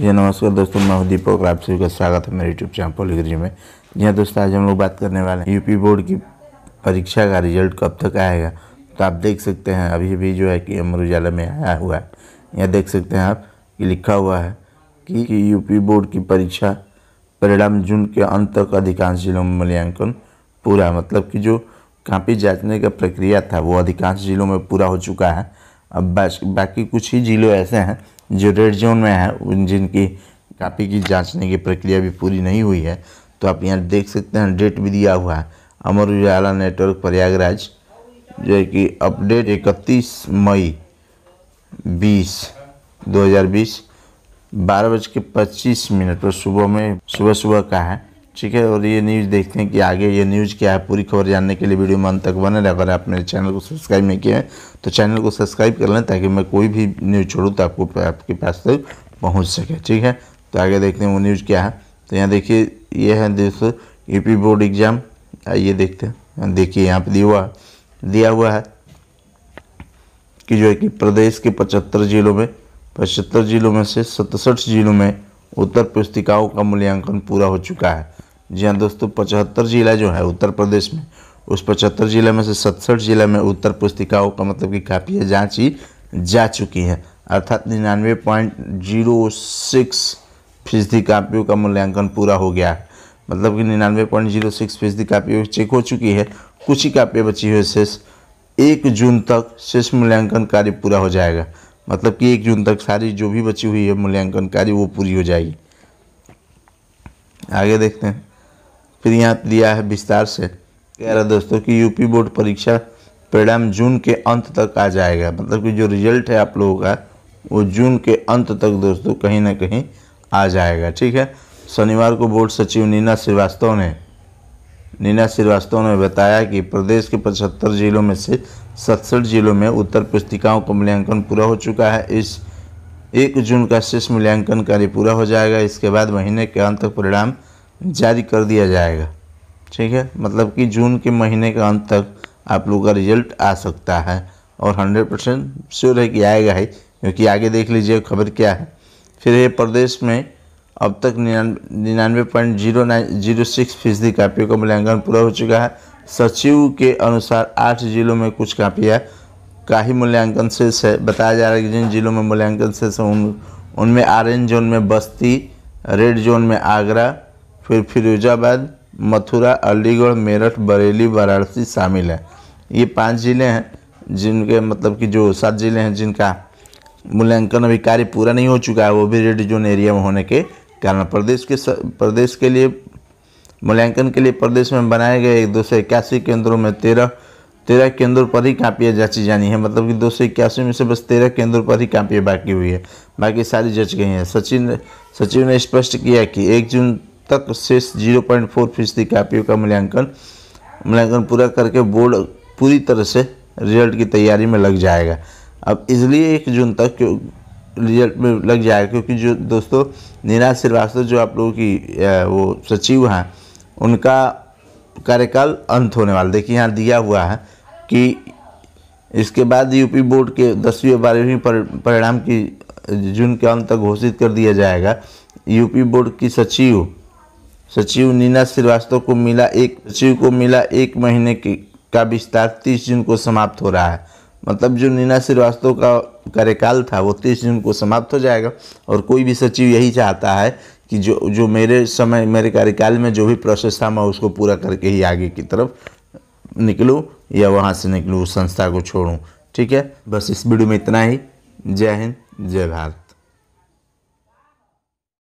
जी नमस्कार दोस्तों मैं हूँ दीपक आप सभी का स्वागत है मेरे यूट्यूब चैनल पोलिग्री में जी हाँ दोस्तों आज हम लोग बात करने वाले हैं यूपी बोर्ड की परीक्षा का रिजल्ट कब तक आएगा तो आप देख सकते हैं अभी भी जो है कि अमर उजाला में आया हुआ है यहाँ देख सकते हैं आप कि लिखा हुआ है कि, कि यूपी बोर्ड की परीक्षा परिणाम जून के अंत तक अधिकांश जिलों में मूल्यांकन पूरा मतलब कि जो कापी जाँचने का प्रक्रिया था वो अधिकांश जिलों में पूरा हो चुका है अब बाकी कुछ ही जिलों ऐसे हैं जो रेड जोन में है उन जिनकी कापी की जांचने की प्रक्रिया भी पूरी नहीं हुई है तो आप यहाँ देख सकते हैं डेट भी दिया हुआ है अमर उजाला नेटवर्क प्रयागराज जो कि अपडेट इकतीस मई बीस 2020 बारह बज के पच्चीस मिनट पर सुबह में सुबह सुबह का है ठीक है और ये न्यूज़ देखते हैं कि आगे ये न्यूज़ क्या है पूरी खबर जानने के लिए वीडियो में अंत तक बने रहे अगर आप मेरे चैनल को सब्सक्राइब नहीं किए हैं तो चैनल को सब्सक्राइब कर लें ताकि मैं कोई भी न्यूज़ छोड़ूँ तो आपको आपके पास तक पहुँच सके ठीक है तो आगे देखते हैं वो न्यूज़ क्या है तो यहाँ देखिए ये है दोस्तों यूपी बोर्ड एग्ज़ाम आइए देखते हैं देखिए यहाँ पर दिया हुआ दिया हुआ है कि जो है कि प्रदेश के पचहत्तर जिलों में पचहत्तर जिलों में से सतसठ जिलों में उत्तर पुस्तिकाओं का मूल्यांकन पूरा हो चुका है जी हाँ दोस्तों पचहत्तर जिला जो है उत्तर प्रदेश में उस पचहत्तर जिले में से सतसठ जिले में उत्तर पुस्तिकाओं का मतलब कि काफ़ी जाँच ही जा चुकी है अर्थात निन्यानवे पॉइंट जीरो सिक्स फीसदी कापियों का मूल्यांकन पूरा हो गया है मतलब कि निन्यानवे पॉइंट जीरो सिक्स फीसदी कापियों चेक हो चुकी है कुछ ही कापियाँ बची हुई शेष एक जून तक शेष मूल्यांकन कार्य पूरा हो जाएगा मतलब कि एक जून तक सारी जो भी बची हुई है मूल्यांकन कार्य वो पूरी हो जाएगी आगे देखते हैं फिर यहाँ दिया है विस्तार से कह रहा दोस्तों कि यूपी बोर्ड परीक्षा परिणाम जून के अंत तक आ जाएगा मतलब कि जो रिजल्ट है आप लोगों का वो जून के अंत तक दोस्तों कहीं ना कहीं आ जाएगा ठीक है शनिवार को बोर्ड सचिव नीना श्रीवास्तव ने नीना श्रीवास्तव ने बताया कि प्रदेश के पचहत्तर जिलों में से सत्सठ जिलों में उत्तर पुस्तिकाओं का मूल्यांकन पूरा हो चुका है इस एक जून का शेष मूल्यांकन कार्य पूरा हो जाएगा इसके बाद महीने के अंत तक परिणाम जारी कर दिया जाएगा ठीक है मतलब कि जून के महीने के अंत तक आप लोग का रिजल्ट आ सकता है और हंड्रेड परसेंट श्योर है कि आएगा ही क्योंकि आगे देख लीजिए खबर क्या है फिर ये प्रदेश में अब तक निन्यानवे point zero nine zero six फीसदी कापियों का मूल्यांकन पूरा हो चुका है सचिव के अनुसार आठ जिलों में कुछ कापियाँ का ही मूल्यांकन शेष है बताया जा रहा है कि जिन जिलों में मूल्यांकन शेष है उन उनमें ऑरेंज जोन में बस्ती रेड जोन में आगरा फिर फिरोजाबाद मथुरा अलीगढ़ मेरठ बरेली वाराणसी शामिल है ये पांच ज़िले हैं जिनके मतलब कि जो सात ज़िले हैं जिनका मूल्यांकन अभी कार्य पूरा नहीं हो चुका है वो भी रेड जोन एरिया में होने के कारण प्रदेश के प्रदेश के लिए मूल्यांकन के लिए प्रदेश में बनाए गए एक दो सौ इक्यासी केंद्रों में तेरह तेरह केंद्रों पर ही कापियाँ जाँची जानी है मतलब कि दो सौ इक्यासी में से बस तेरह केंद्रों पर ही कापियाँ बाकी हुई है बाकी सारी जच गई हैं सचिन सचिव ने स्पष्ट किया कि एक जून तक शेष 0.4 फीसदी कापियों का मूल्यांकन मूल्यांकन पूरा करके बोर्ड पूरी तरह से रिजल्ट की तैयारी में लग जाएगा अब इसलिए एक जून तक रिजल्ट में लग जाएगा क्योंकि जो दोस्तों निराज श्रीवास्तव जो आप लोगों की वो सचिव हैं उनका कार्यकाल अंत होने वाला देखिए यहाँ दिया हुआ है कि इसके बाद यूपी बोर्ड के दसवीं और बारहवीं परिणाम की जून के अंत तक घोषित कर दिया जाएगा यूपी बोर्ड की सचिव सचिव नीना श्रीवास्तव को मिला एक सचिव को मिला एक महीने की का विस्तार तीस जून को समाप्त हो रहा है मतलब जो नीना श्रीवास्तव का कार्यकाल था वो तीस जून को समाप्त हो जाएगा और कोई भी सचिव यही चाहता है कि जो जो मेरे समय मेरे कार्यकाल में जो भी प्रोसेस था मैं उसको पूरा करके ही आगे की तरफ निकलूँ या वहाँ से निकलूँ उस संस्था को छोड़ूँ ठीक है बस इस वीडियो में इतना ही जय हिंद जय भारत